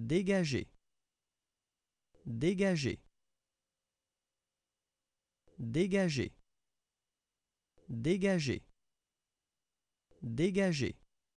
Dégager. Dégager. Dégager. Dégager. Dégager.